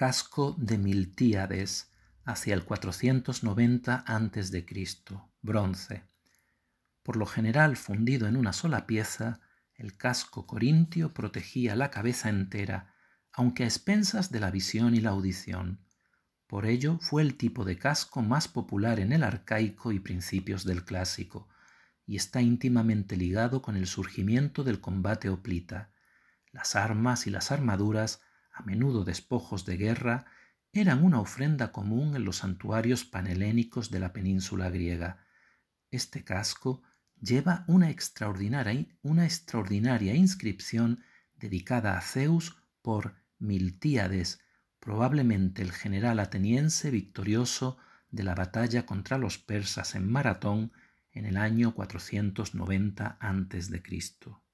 Casco de Miltíades, hacia el 490 a.C., bronce. Por lo general fundido en una sola pieza, el casco corintio protegía la cabeza entera, aunque a expensas de la visión y la audición. Por ello fue el tipo de casco más popular en el arcaico y principios del clásico, y está íntimamente ligado con el surgimiento del combate oplita. Las armas y las armaduras a menudo despojos de guerra, eran una ofrenda común en los santuarios panhelénicos de la península griega. Este casco lleva una extraordinaria, inscripción dedicada a Zeus por Miltíades, probablemente el general ateniense victorioso de la batalla contra los persas en Maratón en el año 490 a.C.